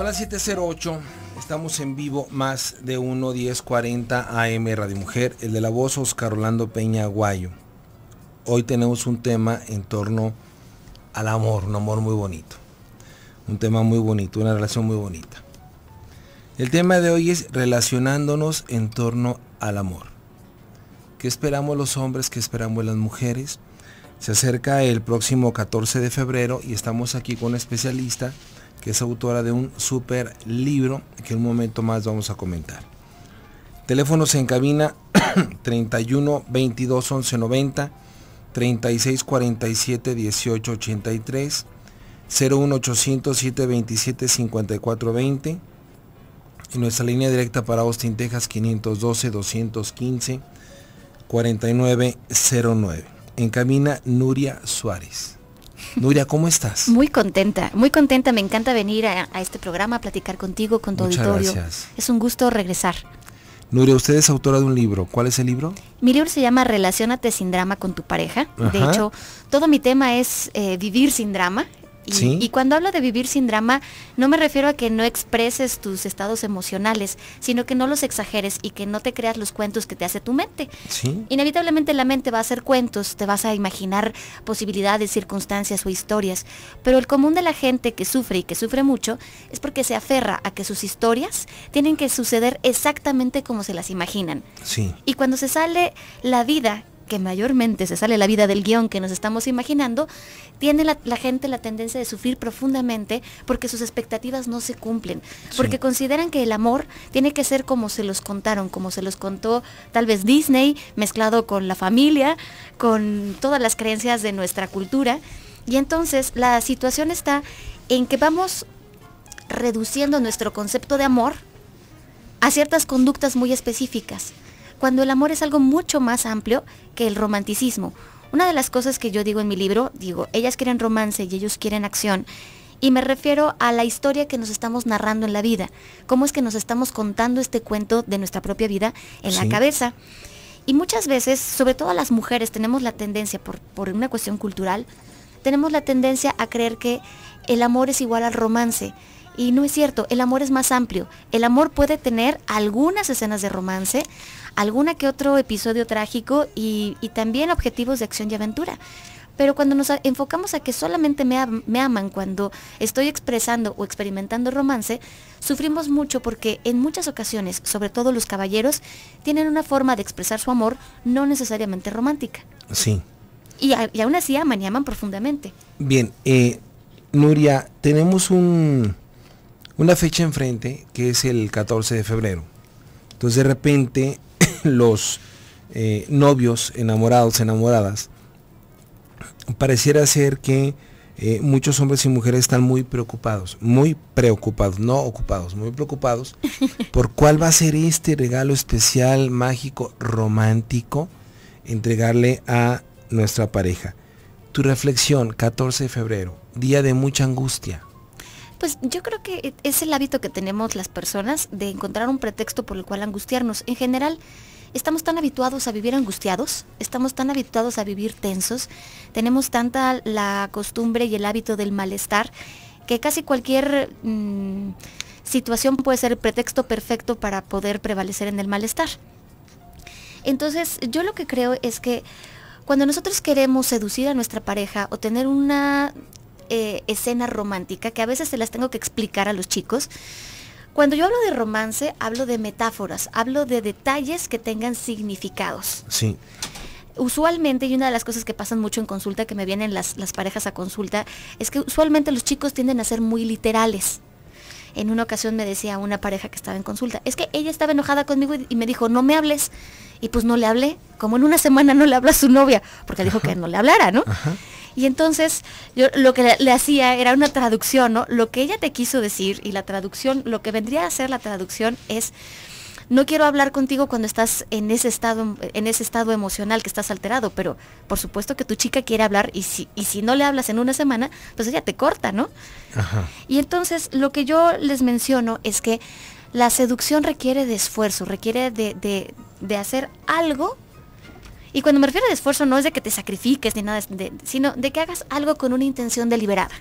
Hola las 7.08, estamos en vivo más de 1.10.40 AM Radio Mujer, el de la voz Oscar Orlando Peña Aguayo. Hoy tenemos un tema en torno al amor, un amor muy bonito, un tema muy bonito, una relación muy bonita. El tema de hoy es relacionándonos en torno al amor. ¿Qué esperamos los hombres? ¿Qué esperamos las mujeres? Se acerca el próximo 14 de febrero y estamos aquí con un especialista que es autora de un super libro que en un momento más vamos a comentar. Teléfonos en cabina 31 22 11 90 36 47 18 83 01 807 27 54 20 en nuestra línea directa para Austin, Texas 512 215 4909. En cabina Nuria Suárez. Nuria, ¿cómo estás? Muy contenta, muy contenta. Me encanta venir a, este programa, a platicar contigo, con tu Muchas auditorio. Gracias. Es un gusto regresar. Nuria, usted es autora de un libro. ¿Cuál es el libro? Mi libro se llama Relacionate sin drama con tu pareja. De hecho, todo mi tema es eh, vivir sin drama. Y, cuando hablo de vivir sin drama, no me refiero a que no expreses tus estados emocionales, sino que no los exageres y que no te creas los cuentos que te hace tu mente. Inevitablemente la mente va a hacer cuentos, te vas a imaginar posibilidades, circunstancias o historias, pero el común de la gente que sufre y que sufre mucho es porque se aferra a que sus historias tienen que suceder exactamente como se las imaginan. Y cuando se sale la vida que mayormente se sale la vida del guión que nos estamos imaginando, tiene la, gente la tendencia de sufrir profundamente porque sus expectativas no se cumplen, porque consideran que el amor tiene que ser como se los contaron, como se los contó tal vez Disney, mezclado con la familia, con todas las creencias de nuestra cultura. Y entonces la situación está en que vamos reduciendo nuestro concepto de amor a ciertas conductas muy específicas cuando el amor es algo mucho más amplio que el romanticismo. Una de las cosas que yo digo en mi libro, digo, ellas quieren romance y ellos quieren acción. Y me refiero a la historia que nos estamos narrando en la vida, cómo es que nos estamos contando este cuento de nuestra propia vida en la cabeza. Y muchas veces, sobre todo las mujeres, tenemos la tendencia, por, por una cuestión cultural, tenemos la tendencia a creer que el amor es igual al romance. Y no es cierto, el amor es más amplio. El amor puede tener algunas escenas de romance, alguna que otro episodio trágico y, también objetivos de acción y aventura pero cuando nos enfocamos a que solamente me, aman cuando estoy expresando o experimentando romance, sufrimos mucho porque en muchas ocasiones, sobre todo los caballeros, tienen una forma de expresar su amor no necesariamente romántica. Sí. Y, aún así aman y aman profundamente. Bien, eh, Nuria, tenemos un, una fecha enfrente que es el 14 de febrero. Entonces de repente los eh, novios, enamorados, enamoradas, pareciera ser que eh, muchos hombres y mujeres están muy preocupados, muy preocupados, no ocupados, muy preocupados por cuál va a ser este regalo especial, mágico, romántico, entregarle a nuestra pareja. Tu reflexión, 14 de febrero, día de mucha angustia. Pues yo creo que es el hábito que tenemos las personas de encontrar un pretexto por el cual angustiarnos. En general, Estamos tan habituados a vivir angustiados, estamos tan habituados a vivir tensos, tenemos tanta la costumbre y el hábito del malestar que casi cualquier mm, situación puede ser el pretexto perfecto para poder prevalecer en el malestar. Entonces, yo lo que creo es que cuando nosotros queremos seducir a nuestra pareja o tener una eh, escena romántica, que a veces se las tengo que explicar a los chicos, cuando yo hablo de romance, hablo de metáforas, hablo de detalles que tengan significados. Sí. Usualmente, y una de las cosas que pasan mucho en consulta, que me vienen las, parejas a consulta, es que usualmente los chicos tienden a ser muy literales. En una ocasión me decía una pareja que estaba en consulta, es que ella estaba enojada conmigo y, me dijo, no me hables. Y pues no le hablé, como en una semana no le habla a su novia, porque dijo que no le hablara, ¿no? Y entonces yo lo que le, hacía era una traducción, ¿no? Lo que ella te quiso decir y la traducción, lo que vendría a ser la traducción es, no quiero hablar contigo cuando estás en ese estado, en ese estado emocional que estás alterado, pero por supuesto que tu chica quiere hablar y si, y si no le hablas en una semana, pues ella te corta, ¿no? Y entonces lo que yo les menciono es que la seducción requiere de esfuerzo, requiere de, de, de hacer algo y cuando me refiero a esfuerzo no es de que te sacrifiques ni nada, sino de que hagas algo con una intención deliberada.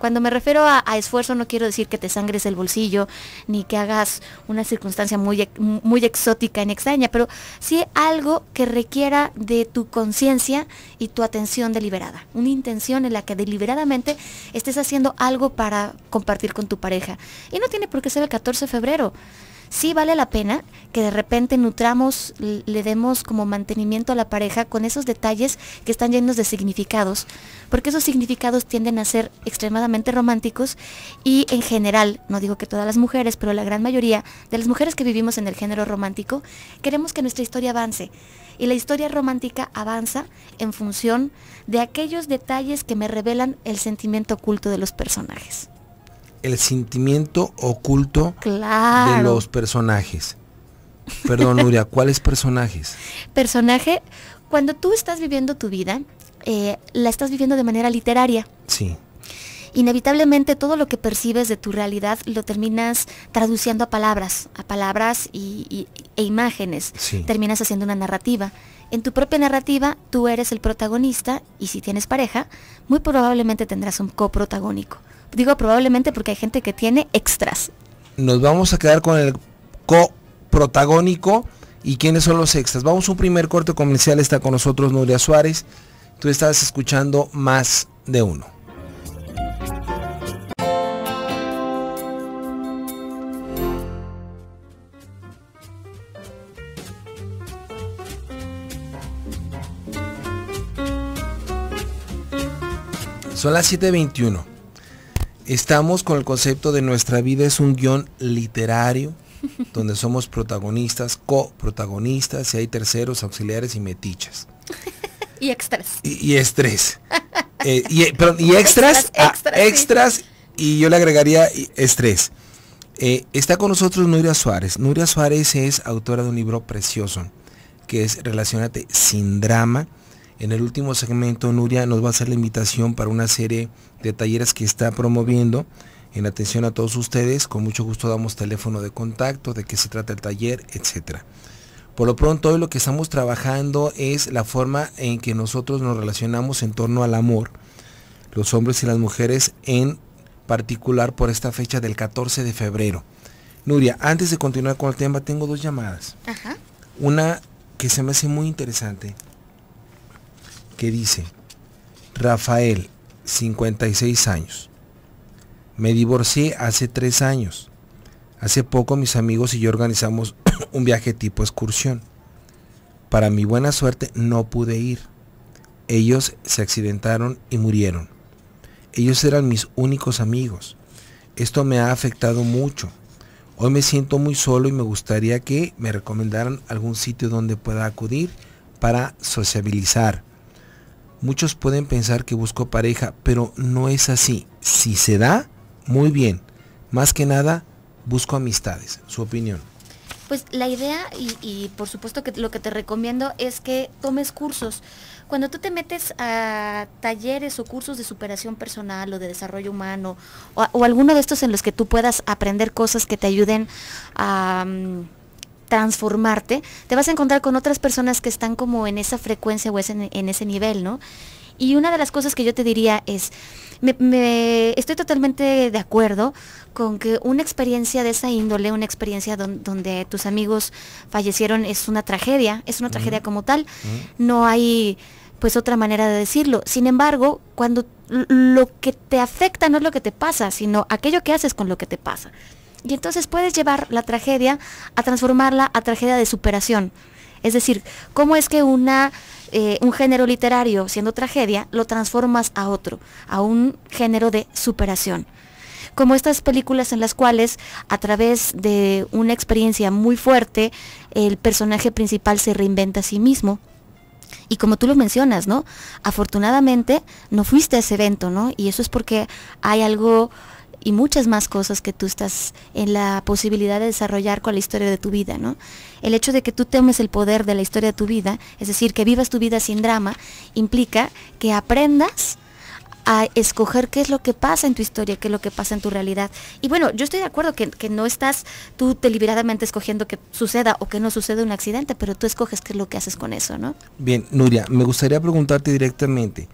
Cuando me refiero a, esfuerzo no quiero decir que te sangres el bolsillo, ni que hagas una circunstancia muy, muy exótica y extraña, pero sí algo que requiera de tu conciencia y tu atención deliberada. Una intención en la que deliberadamente estés haciendo algo para compartir con tu pareja. Y no tiene por qué ser el 14 de febrero sí vale la pena que de repente nutramos, le demos como mantenimiento a la pareja con esos detalles que están llenos de significados, porque esos significados tienden a ser extremadamente románticos y en general, no digo que todas las mujeres, pero la gran mayoría de las mujeres que vivimos en el género romántico, queremos que nuestra historia avance. Y la historia romántica avanza en función de aquellos detalles que me revelan el sentimiento oculto de los personajes el sentimiento oculto de los personajes. Perdón, Nuria, ¿cuáles personajes? Personaje, cuando tú estás viviendo tu vida, eh, la estás viviendo de manera literaria. Sí. Inevitablemente todo lo que percibes de tu realidad lo terminas traduciendo a palabras, a palabras y, e imágenes. Sí. Terminas haciendo una narrativa. En tu propia narrativa tú eres el protagonista y si tienes pareja, muy probablemente tendrás un coprotagónico. Digo probablemente porque hay gente que tiene extras. Nos vamos a quedar con el coprotagónico y quiénes son los extras. Vamos a un primer corte comercial. Está con nosotros Nuria Suárez. Tú estás escuchando más de uno. Son las 7.21. Estamos con el concepto de nuestra vida es un guión literario, donde somos protagonistas, coprotagonistas, y hay terceros, auxiliares y metichas. y extras. Y, estrés. Eh, eh, y, extras, ah, extras, y yo le agregaría estrés. Eh, está con nosotros Nuria Suárez. Nuria Suárez es autora de un libro precioso, que es Relacionate sin drama. En el último segmento, Nuria nos va a hacer la invitación para una serie de talleres que está promoviendo. En atención a todos ustedes, con mucho gusto damos teléfono de contacto, de qué se trata el taller, etc. Por lo pronto, hoy lo que estamos trabajando es la forma en que nosotros nos relacionamos en torno al amor, los hombres y las mujeres en particular por esta fecha del 14 de febrero. Nuria, antes de continuar con el tema, tengo dos llamadas. Una que se me hace muy interesante que dice, Rafael, 56 años. Me divorcié hace tres años. Hace poco mis amigos y yo organizamos un viaje tipo excursión. Para mi buena suerte no pude ir. Ellos se accidentaron y murieron. Ellos eran mis únicos amigos. Esto me ha afectado mucho. Hoy me siento muy solo y me gustaría que me recomendaran algún sitio donde pueda acudir para sociabilizar Muchos pueden pensar que busco pareja, pero no es así. Si se da, muy bien. Más que nada, busco amistades. Su opinión. Pues la idea, y, por supuesto que lo que te recomiendo es que tomes cursos. Cuando tú te metes a talleres o cursos de superación personal o de desarrollo humano, o, alguno de estos en los que tú puedas aprender cosas que te ayuden a... Mm, transformarte, te vas a encontrar con otras personas que están como en esa frecuencia o en ese nivel, ¿no? Y una de las cosas que yo te diría es, me, estoy totalmente de acuerdo con que una experiencia de esa índole, una experiencia donde tus amigos fallecieron es una tragedia, es una tragedia como tal, no hay pues otra manera de decirlo. Sin embargo, cuando lo que te afecta no es lo que te pasa, sino aquello que haces con lo que te pasa. Y entonces puedes llevar la tragedia a transformarla a tragedia de superación. Es decir, ¿cómo es que una, eh, un género literario, siendo tragedia, lo transformas a otro, a un género de superación? Como estas películas en las cuales, a través de una experiencia muy fuerte, el personaje principal se reinventa a sí mismo. Y como tú lo mencionas, ¿no? Afortunadamente no fuiste a ese evento, ¿no? Y eso es porque hay algo y muchas más cosas que tú estás en la posibilidad de desarrollar con la historia de tu vida, ¿no? El hecho de que tú temes el poder de la historia de tu vida, es decir, que vivas tu vida sin drama, implica que aprendas a escoger qué es lo que pasa en tu historia, qué es lo que pasa en tu realidad. Y bueno, yo estoy de acuerdo que, que, no estás tú deliberadamente escogiendo que suceda o que no suceda un accidente, pero tú escoges qué es lo que haces con eso, ¿no? Bien, Nuria, me gustaría preguntarte directamente,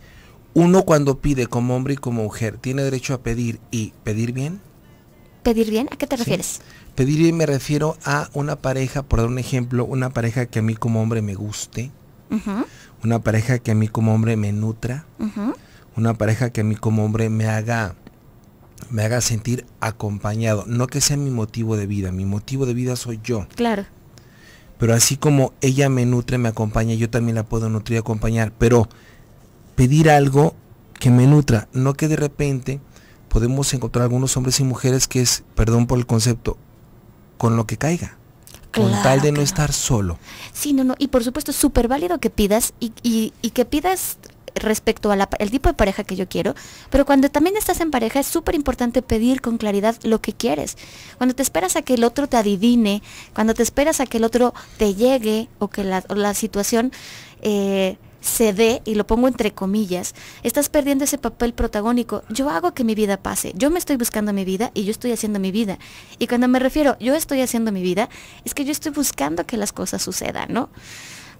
uno cuando pide como hombre y como mujer, ¿tiene derecho a pedir y pedir bien? ¿Pedir bien? ¿A qué te refieres? Pedir bien me refiero a una pareja, por dar un ejemplo, una pareja que a mí como hombre me guste, una pareja que a mí como hombre me nutra, una pareja que a mí como hombre me haga me haga sentir acompañado, no que sea mi motivo de vida, mi motivo de vida soy yo. Claro. Pero así como ella me nutre, me acompaña, yo también la puedo nutrir y acompañar, pero pedir algo que me nutra, no que de repente podemos encontrar algunos hombres y mujeres que es, perdón por el concepto, con lo que caiga. con tal de no, estar solo. Sí, no, no. Y por supuesto, súper válido que pidas y, que pidas respecto al tipo de pareja que yo quiero, pero cuando también estás en pareja es súper importante pedir con claridad lo que quieres. Cuando te esperas a que el otro te adivine, cuando te esperas a que el otro te llegue o que la, situación eh, se ve y lo pongo entre comillas, estás perdiendo ese papel protagónico. Yo hago que mi vida pase, yo me estoy buscando mi vida y yo estoy haciendo mi vida. Y cuando me refiero yo estoy haciendo mi vida, es que yo estoy buscando que las cosas sucedan, ¿no?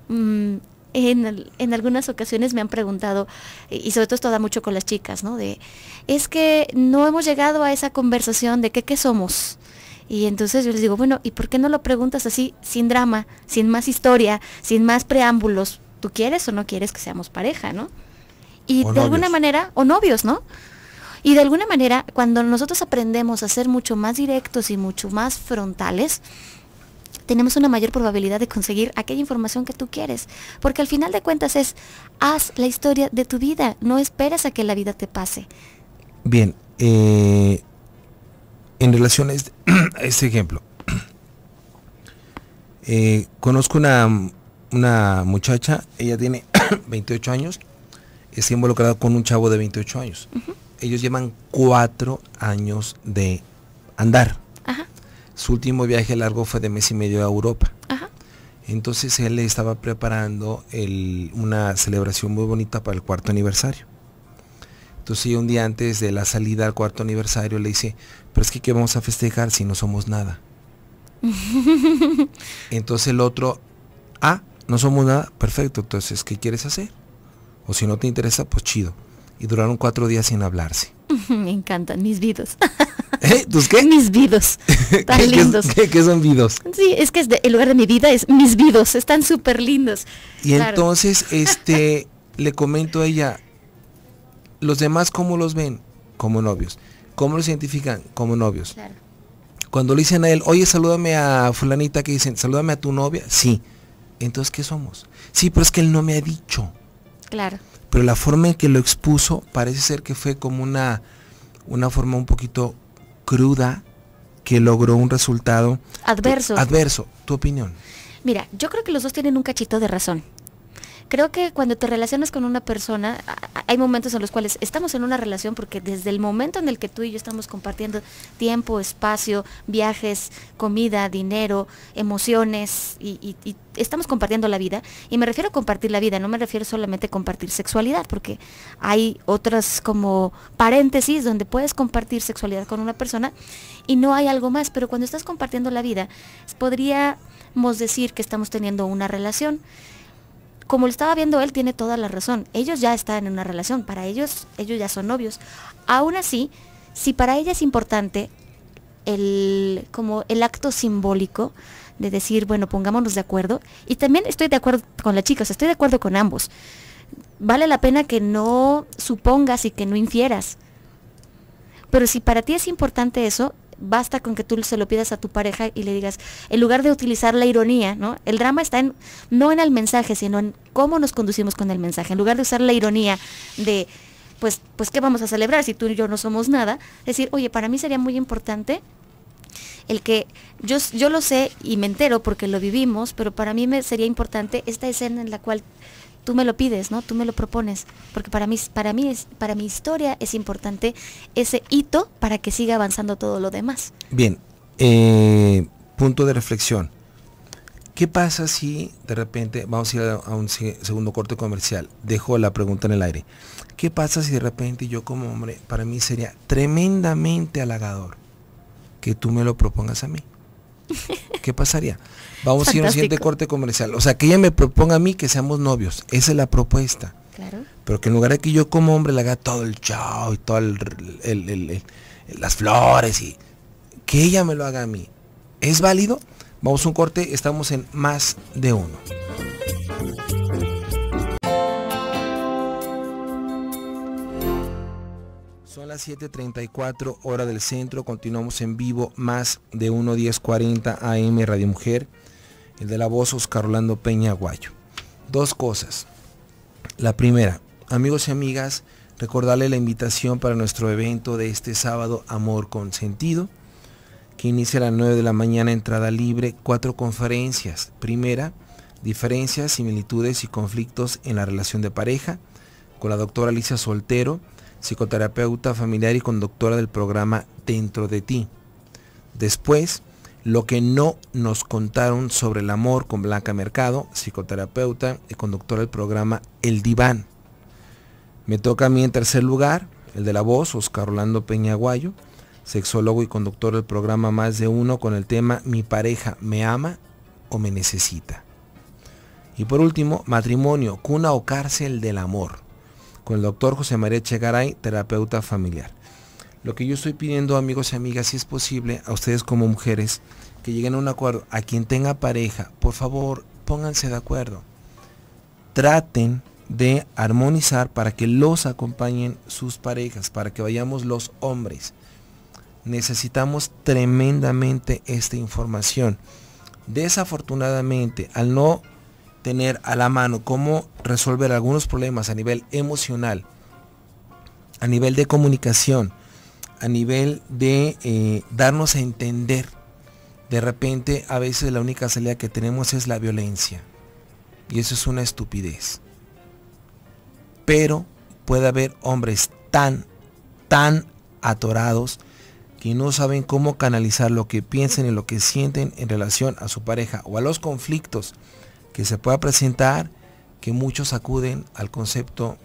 Mm, en, en, algunas ocasiones me han preguntado, y sobre todo esto da mucho con las chicas, ¿no? De, es que no hemos llegado a esa conversación de que, qué somos. Y entonces yo les digo, bueno, ¿y por qué no lo preguntas así, sin drama, sin más historia, sin más preámbulos? tú quieres o no quieres que seamos pareja, ¿no? Y de alguna manera, o novios, ¿no? Y de alguna manera, cuando nosotros aprendemos a ser mucho más directos y mucho más frontales, tenemos una mayor probabilidad de conseguir aquella información que tú quieres. Porque al final de cuentas es, haz la historia de tu vida, no esperas a que la vida te pase. Bien, eh, en relación a este, este ejemplo, eh, conozco una una muchacha, ella tiene 28 años, está involucrada con un chavo de 28 años. Ellos llevan cuatro años de andar. Su último viaje largo fue de mes y medio a Europa. Entonces él le estaba preparando una celebración muy bonita para el cuarto aniversario. Entonces un día antes de la salida al cuarto aniversario le dice, pero es que ¿qué vamos a festejar si no somos nada? Entonces el otro, ah, no somos nada, perfecto, entonces, ¿qué quieres hacer? O si no te interesa, pues chido. Y duraron cuatro días sin hablarse. Me encantan mis vidos. ¿Eh? ¿Tus qué? Mis vidos. Tan lindos. ¿qué, son vidos? Sí, es que es el lugar de mi vida es mis vidos. Están súper lindos. Y entonces, este, le comento a ella, ¿los demás cómo los ven? Como novios. ¿Cómo los identifican? Como novios. Claro. Cuando le dicen a él, oye, salúdame a fulanita, que dicen, salúdame a tu novia, sí. Entonces, ¿qué somos? Sí, pero es que él no me ha dicho. Claro. Pero la forma en que lo expuso parece ser que fue como una, una forma un poquito cruda que logró un resultado adverso. adverso, tu opinión. Mira, yo creo que los dos tienen un cachito de razón. Creo que cuando te relacionas con una persona, hay momentos en los cuales estamos en una relación porque desde el momento en el que tú y yo estamos compartiendo tiempo, espacio, viajes, comida, dinero, emociones y, estamos compartiendo la vida. Y me refiero a compartir la vida, no me refiero solamente a compartir sexualidad porque hay otras como paréntesis donde puedes compartir sexualidad con una persona y no hay algo más. Pero cuando estás compartiendo la vida, podríamos decir que estamos teniendo una relación como lo estaba viendo él, tiene toda la razón. Ellos ya están en una relación, para ellos, ellos ya son novios. Aún así, si para ella es importante el, como el acto simbólico de decir, bueno, pongámonos de acuerdo, y también estoy de acuerdo con la chica, o sea, estoy de acuerdo con ambos. Vale la pena que no supongas y que no infieras. Pero si para ti es importante eso, basta con que tú se lo pidas a tu pareja y le digas, en lugar de utilizar la ironía, ¿no? El drama está en, no en el mensaje, sino en cómo nos conducimos con el mensaje. En lugar de usar la ironía de, pues, pues, ¿qué vamos a celebrar si tú y yo no somos nada? Decir, oye, para mí sería muy importante el que yo, yo lo sé y me entero porque lo vivimos, pero para mí me sería importante esta escena en la cual tú me lo pides, ¿no? Tú me lo propones, porque para mí, para mí, para mi historia es importante ese hito para que siga avanzando todo lo demás. Bien, eh, punto de reflexión. ¿Qué pasa si de repente, vamos a ir a un segundo corte comercial, dejo la pregunta en el aire. ¿Qué pasa si de repente yo como hombre, para mí sería tremendamente halagador que tú me lo propongas a mí? ¿Qué pasaría? Vamos a ir a un siguiente corte comercial. O sea, que ella me proponga a mí que seamos novios. Esa es la propuesta. Claro. Pero que en lugar de que yo como hombre le haga todo el chao y todas las flores y que ella me lo haga a mí. ¿Es válido? Vamos a un corte, estamos en más de uno. Son las 7.34 hora del centro, continuamos en vivo más de 1.1040 AM Radio Mujer, el de la voz Oscar Orlando Peña Guayo. Dos cosas. La primera, amigos y amigas, recordarle la invitación para nuestro evento de este sábado Amor con Sentido, que inicia a las 9 de la mañana, entrada libre, cuatro conferencias. Primera, diferencias, similitudes y conflictos en la relación de pareja, con la doctora Alicia Soltero psicoterapeuta familiar y conductora del programa Dentro de ti. Después, lo que no nos contaron sobre el amor con Blanca Mercado, psicoterapeuta y conductora del programa El Diván. Me toca a mí en tercer lugar, el de la voz, Oscar Orlando Peñaguayo, sexólogo y conductor del programa Más de Uno con el tema Mi pareja me ama o me necesita. Y por último, matrimonio, cuna o cárcel del amor con el doctor José María Chegaray, terapeuta familiar. Lo que yo estoy pidiendo, amigos y amigas, si es posible, a ustedes como mujeres, que lleguen a un acuerdo, a quien tenga pareja, por favor, pónganse de acuerdo. Traten de armonizar para que los acompañen sus parejas, para que vayamos los hombres. Necesitamos tremendamente esta información. Desafortunadamente, al no tener a la mano, cómo resolver algunos problemas a nivel emocional, a nivel de comunicación, a nivel de eh, darnos a entender. De repente a veces la única salida que tenemos es la violencia. Y eso es una estupidez. Pero puede haber hombres tan, tan atorados que no saben cómo canalizar lo que piensan y lo que sienten en relación a su pareja o a los conflictos que se pueda presentar que muchos acuden al concepto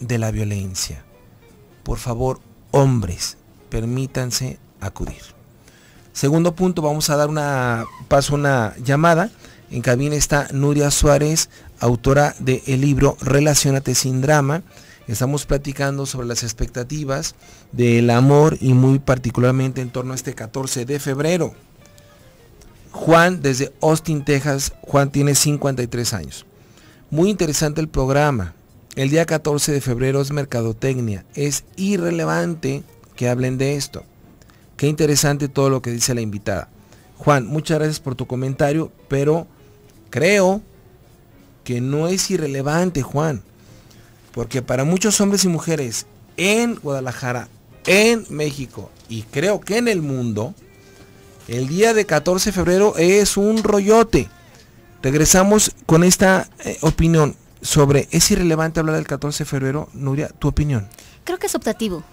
de la violencia. Por favor, hombres, permítanse acudir. Segundo punto, vamos a dar una paso una llamada. En cabina está Nuria Suárez, autora del libro Relacionate sin drama. Estamos platicando sobre las expectativas del amor y muy particularmente en torno a este 14 de febrero. Juan desde Austin, Texas. Juan tiene 53 años. Muy interesante el programa. El día 14 de febrero es Mercadotecnia. Es irrelevante que hablen de esto. Qué interesante todo lo que dice la invitada. Juan, muchas gracias por tu comentario, pero creo que no es irrelevante, Juan. Porque para muchos hombres y mujeres en Guadalajara, en México y creo que en el mundo, el día de 14 de febrero es un rollote. Regresamos con esta eh, opinión sobre, ¿es irrelevante hablar del 14 de febrero? Nuria, tu opinión. Creo que es optativo.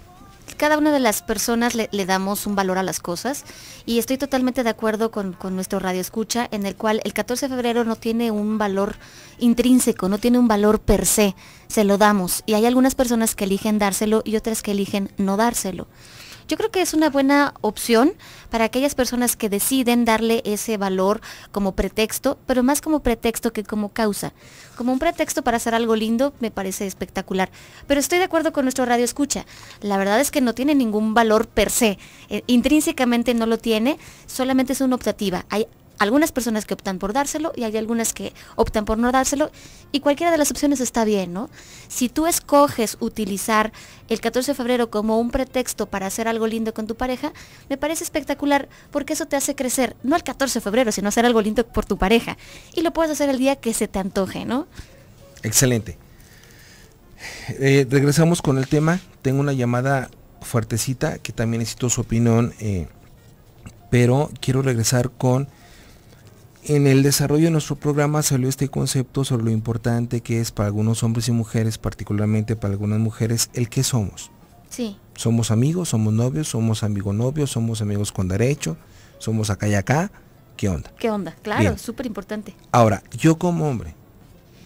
Cada una de las personas le, damos un valor a las cosas y estoy totalmente de acuerdo con, con nuestro radio escucha en el cual el 14 de febrero no tiene un valor intrínseco, no tiene un valor per se, se lo damos y hay algunas personas que eligen dárselo y otras que eligen no dárselo yo creo que es una buena opción para aquellas personas que deciden darle ese valor como pretexto, pero más como pretexto que como causa. Como un pretexto para hacer algo lindo me parece espectacular. Pero estoy de acuerdo con nuestro radio escucha. La verdad es que no tiene ningún valor per se. Eh, intrínsecamente no lo tiene, solamente es una optativa algunas personas que optan por dárselo y hay algunas que optan por no dárselo y cualquiera de las opciones está bien, ¿no? Si tú escoges utilizar el 14 de febrero como un pretexto para hacer algo lindo con tu pareja, me parece espectacular porque eso te hace crecer, no el 14 de febrero, sino hacer algo lindo por tu pareja y lo puedes hacer el día que se te antoje, ¿no? Excelente. Eh, regresamos con el tema. Tengo una llamada fuertecita que también necesito su opinión, eh, pero quiero regresar con en el desarrollo de nuestro programa salió este concepto sobre lo importante que es para algunos hombres y mujeres, particularmente para algunas mujeres, el que somos. Sí. Somos amigos, somos novios, somos amigo novios, somos amigos con derecho, somos acá y acá. ¿Qué onda? ¿Qué onda? Claro, súper importante. Ahora, yo como hombre,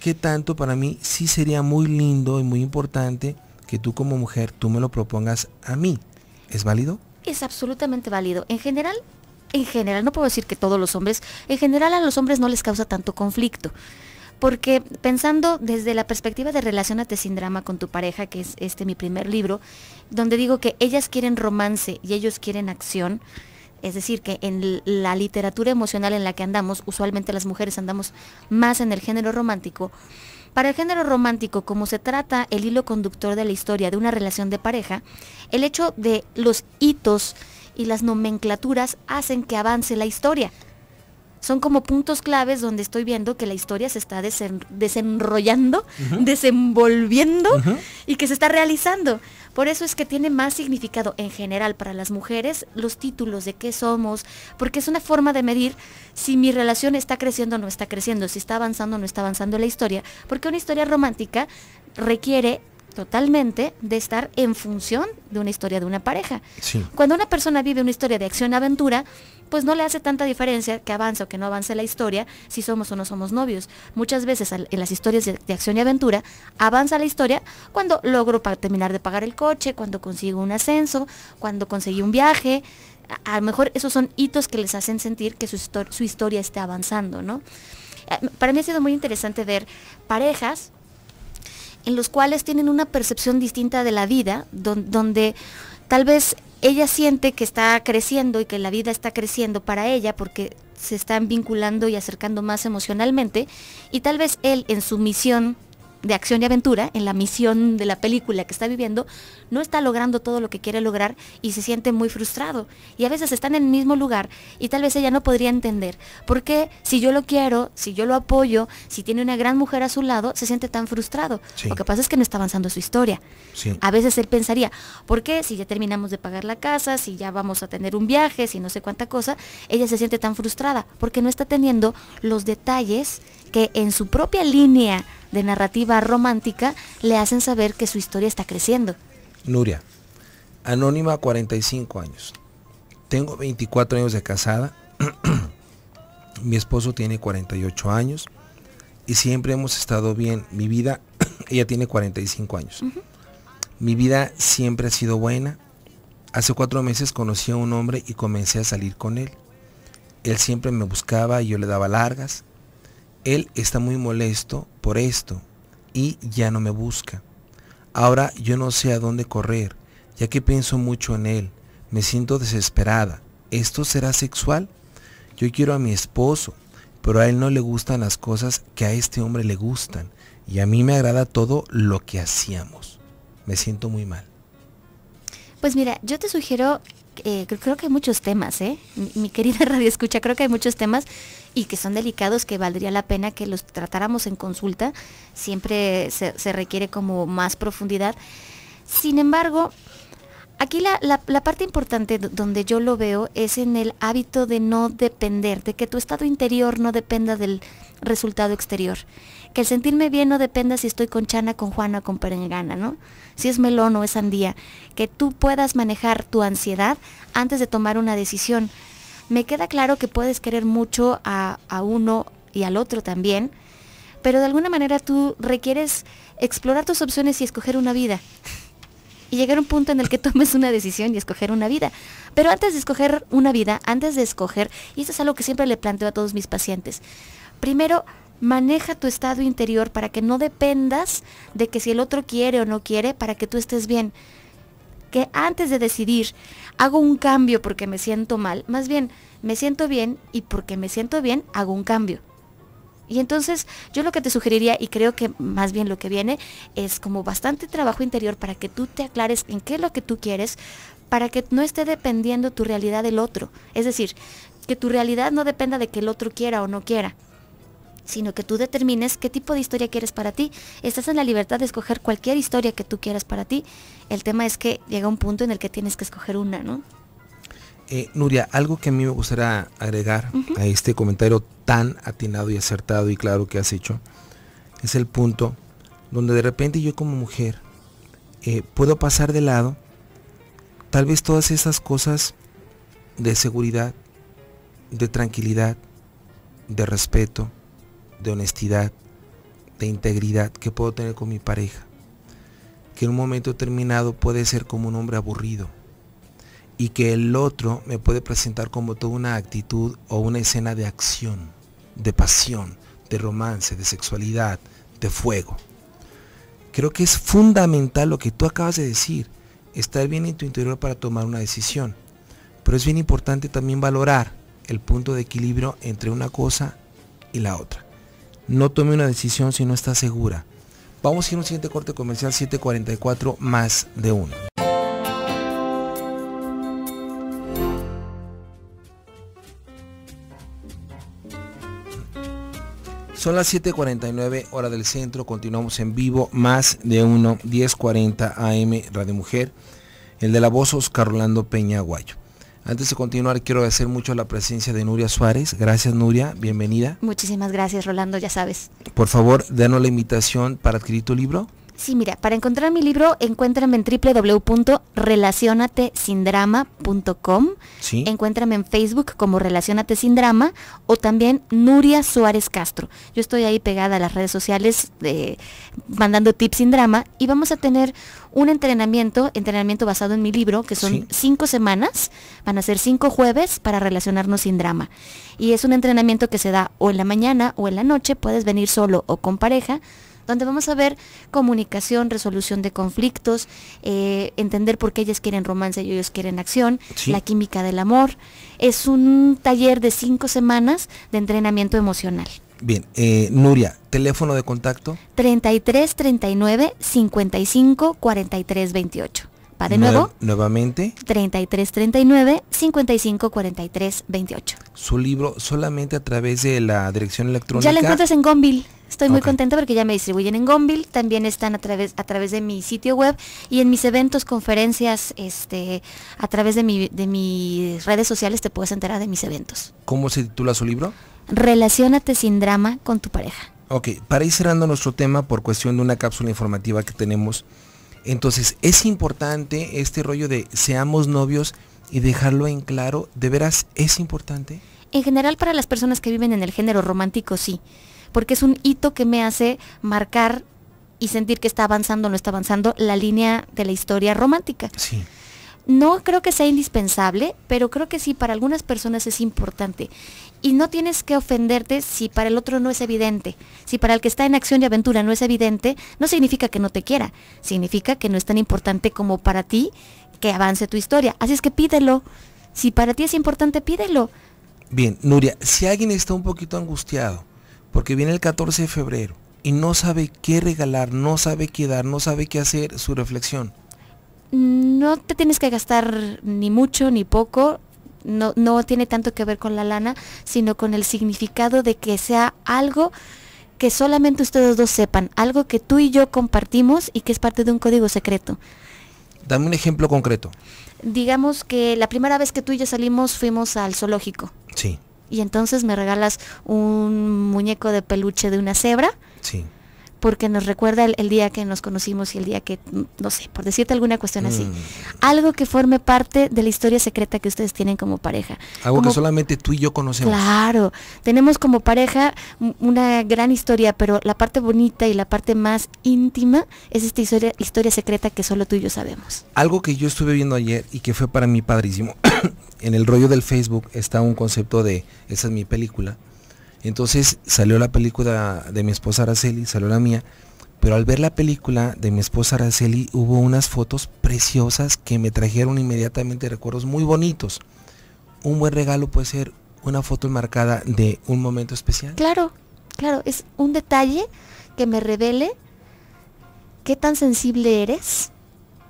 ¿qué tanto para mí sí sería muy lindo y muy importante que tú como mujer, tú me lo propongas a mí? ¿Es válido? Es absolutamente válido. En general, en general, no puedo decir que todos los hombres, en general a los hombres no les causa tanto conflicto. Porque pensando desde la perspectiva de Relaciónate sin drama con tu pareja, que es este mi primer libro, donde digo que ellas quieren romance y ellos quieren acción, es decir, que en la literatura emocional en la que andamos, usualmente las mujeres andamos más en el género romántico, para el género romántico, como se trata el hilo conductor de la historia de una relación de pareja, el hecho de los hitos y las nomenclaturas hacen que avance la historia. Son como puntos claves donde estoy viendo que la historia se está desenrollando, desenvolviendo y que se está realizando. Por eso es que tiene más significado en general para las mujeres los títulos de qué somos, porque es una forma de medir si mi relación está creciendo o no está creciendo, si está avanzando o no está avanzando la historia, porque una historia romántica requiere totalmente de estar en función de una historia de una pareja. Cuando una persona vive una historia de acción-aventura, y pues no le hace tanta diferencia que avance o que no avance la historia si somos o no somos novios. Muchas veces en las historias de, acción y aventura avanza la historia cuando logro terminar de pagar el coche, cuando consigo un ascenso, cuando conseguí un viaje. A, lo mejor esos son hitos que les hacen sentir que su, su historia está avanzando, ¿no? Eh, para mí ha sido muy interesante ver parejas en los cuales tienen una percepción distinta de la vida, donde tal vez ella siente que está creciendo y que la vida está creciendo para ella porque se están vinculando y acercando más emocionalmente y tal vez él en su misión de acción y aventura, en la misión de la película que está viviendo, no está logrando todo lo que quiere lograr y se siente muy frustrado. Y a veces están en el mismo lugar y tal vez ella no podría entender por qué si yo lo quiero, si yo lo apoyo, si tiene una gran mujer a su lado, se siente tan frustrado. Lo que pasa es que no está avanzando su historia. A veces él pensaría, ¿por qué si ya terminamos de pagar la casa, si ya vamos a tener un viaje, si no sé cuánta cosa, ella se siente tan frustrada? Porque no está teniendo los detalles que en su propia línea de narrativa romántica le hacen saber que su historia está creciendo. Nuria, anónima 45 años. Tengo 24 años de casada. Mi esposo tiene 48 años y siempre hemos estado bien. Mi vida, ella tiene 45 años. Mi vida siempre ha sido buena. Hace cuatro meses conocí a un hombre y comencé a salir con él. Él siempre me buscaba y yo le daba largas él está muy molesto por esto y ya no me busca. Ahora yo no sé a dónde correr, ya que pienso mucho en él. Me siento desesperada. ¿Esto será sexual? Yo quiero a mi esposo, pero a él no le gustan las cosas que a este hombre le gustan. Y a mí me agrada todo lo que hacíamos. Me siento muy mal. Pues mira, yo te sugiero eh, creo que hay muchos temas, ¿eh? Mi, querida Radio Escucha, creo que hay muchos temas y que son delicados que valdría la pena que los tratáramos en consulta. Siempre se, requiere como más profundidad. Sin embargo, aquí la, parte importante donde yo lo veo es en el hábito de no depender, de que tu estado interior no dependa del resultado exterior que el sentirme bien no dependa si estoy con Chana, con Juana, con Perengana, ¿no? Si es melón o es sandía, que tú puedas manejar tu ansiedad antes de tomar una decisión. Me queda claro que puedes querer mucho a, a uno y al otro también, pero de alguna manera tú requieres explorar tus opciones y escoger una vida. Y llegar a un punto en el que tomes una decisión y escoger una vida. Pero antes de escoger una vida, antes de escoger, y esto es algo que siempre le planteo a todos mis pacientes, primero maneja tu estado interior para que no dependas de que si el otro quiere o no quiere, para que tú estés bien. Que antes de decidir, hago un cambio porque me siento mal, más bien me siento bien y porque me siento bien hago un cambio. Y entonces yo lo que te sugeriría, y creo que más bien lo que viene, es como bastante trabajo interior para que tú te aclares en qué es lo que tú quieres, para que no esté dependiendo tu realidad del otro. Es decir, que tu realidad no dependa de que el otro quiera o no quiera sino que tú determines qué tipo de historia quieres para ti. Estás en la libertad de escoger cualquier historia que tú quieras para ti. El tema es que llega un punto en el que tienes que escoger una, ¿no? Eh, Nuria, algo que a mí me gustaría agregar a este comentario tan atinado y acertado y claro que has hecho, es el punto donde de repente yo como mujer eh, puedo pasar de lado tal vez todas esas cosas de seguridad, de tranquilidad, de respeto, de honestidad, de integridad que puedo tener con mi pareja, que en un momento terminado puede ser como un hombre aburrido y que el otro me puede presentar como toda una actitud o una escena de acción, de pasión, de romance, de sexualidad, de fuego. Creo que es fundamental lo que tú acabas de decir, estar bien en tu interior para tomar una decisión. Pero es bien importante también valorar el punto de equilibrio entre una cosa y la otra. No tome una decisión si no está segura. Vamos a ir a un siguiente corte comercial 744 más de uno. Son las 7.49 hora del centro, continuamos en vivo, más de uno, 10.40 AM Radio Mujer, el de la voz Oscar Orlando Peña Guayo. Antes de continuar, quiero agradecer mucho la presencia de Nuria Suárez. Gracias, Nuria. Bienvenida. Muchísimas gracias, Rolando. Ya sabes. Por favor, danos la invitación para adquirir tu libro. Sí, mira, para encontrar mi libro, encuéntrame en www.relacionatesindrama.com. Sí. Encuéntrame en Facebook como Relacionate Sin Drama o también Nuria Suárez Castro. Yo estoy ahí pegada a las redes sociales mandando tips sin drama y vamos a tener un entrenamiento, entrenamiento basado en mi libro, que son cinco semanas, van a ser cinco jueves para relacionarnos sin drama. Y es un entrenamiento que se da o en la mañana o en la noche, puedes venir solo o con pareja donde vamos a ver comunicación, resolución de conflictos, eh, entender por qué ellas quieren romance y ellos quieren acción, la química del amor. Es un taller de cinco semanas de entrenamiento emocional. Bien, eh, Nuria, teléfono de contacto. 33 39 55 43 28 de nuevo. Nuevamente. 3339 28 Su libro solamente a través de la dirección electrónica. Ya la encuentras en Gonville. Estoy muy contenta porque ya me distribuyen en Gonville, también están a través a través de mi sitio web y en mis eventos, conferencias, este, a través de de mis redes sociales te puedes enterar de mis eventos. ¿Cómo se titula su libro? Relaciónate sin drama con tu pareja. Ok, para ir cerrando nuestro tema por cuestión de una cápsula informativa que tenemos, entonces es importante este rollo de seamos novios y dejarlo en claro, ¿de veras es importante? En general para las personas que viven en el género romántico sí, porque es un hito que me hace marcar y sentir que está avanzando o no está avanzando la línea de la historia romántica. Sí. No creo que sea indispensable, pero creo que sí, para algunas personas es importante y no tienes que ofenderte si para el otro no es evidente. Si para el que está en acción y aventura no es evidente, no significa que no te quiera, significa que no es tan importante como para ti que avance tu historia. Así es que pídelo. Si para ti es importante, pídelo. Bien, Nuria, si alguien está un poquito angustiado, porque viene el 14 de febrero y no sabe qué regalar, no sabe qué dar, no sabe qué hacer, su reflexión. No te tienes que gastar ni mucho ni poco, no, no tiene tanto que ver con la lana, sino con el significado de que sea algo que solamente ustedes dos sepan, algo que tú y yo compartimos y que es parte de un código secreto. Dame un ejemplo concreto. Digamos que la primera vez que tú y yo salimos fuimos al zoológico. Sí. Y entonces me regalas un muñeco de peluche de una cebra. Sí porque nos recuerda el, día que nos conocimos y el día que, no sé, por decirte alguna cuestión así. Mm. Algo que forme parte de la historia secreta que ustedes tienen como pareja. Algo que solamente tú y yo conocemos. Claro, tenemos como pareja una gran historia, pero la parte bonita y la parte más íntima es esta historia, historia secreta que solo tú y yo sabemos. Algo que yo estuve viendo ayer y que fue para mí padrísimo. en el rollo del Facebook está un concepto de, esa es mi película. Entonces salió la película de mi esposa Araceli, salió la mía, pero al ver la película de mi esposa Araceli hubo unas fotos preciosas que me trajeron inmediatamente recuerdos muy bonitos. Un buen regalo puede ser una foto enmarcada de un momento especial. Claro, claro, es un detalle que me revele qué tan sensible eres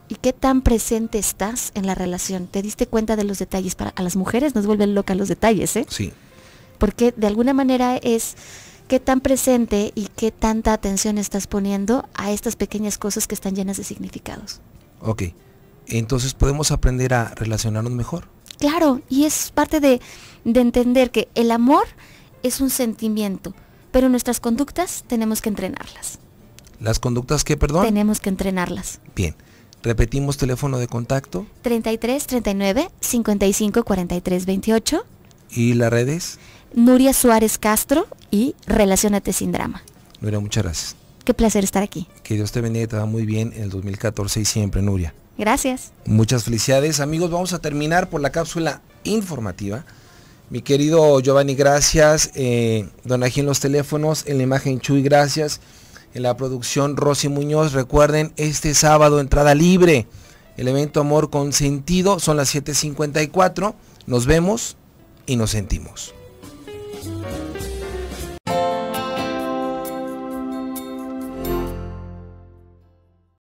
y qué tan presente estás en la relación. ¿Te diste cuenta de los detalles? Para, a las mujeres nos vuelven locas los detalles, ¿eh? Sí porque de alguna manera es qué tan presente y qué tanta atención estás poniendo a estas pequeñas cosas que están llenas de significados. Ok, entonces podemos aprender a relacionarnos mejor. Claro, y es parte de, entender que el amor es un sentimiento, pero nuestras conductas tenemos que entrenarlas. ¿Las conductas qué, perdón? Tenemos que entrenarlas. Bien. Repetimos teléfono de contacto. 33 39 55 43 28. ¿Y las redes? Nuria Suárez Castro y Relacionate sin Drama. Nuria, muchas gracias. Qué placer estar aquí. Que Dios te bendiga y te va muy bien en el 2014 y siempre, Nuria. Gracias. Muchas felicidades, amigos. Vamos a terminar por la cápsula informativa. Mi querido Giovanni, gracias. Eh, don Aji en los teléfonos, en la imagen Chuy, gracias. En la producción Rosy Muñoz, recuerden, este sábado entrada libre. El evento Amor con Sentido son las 7.54. Nos vemos y nos sentimos. Bye.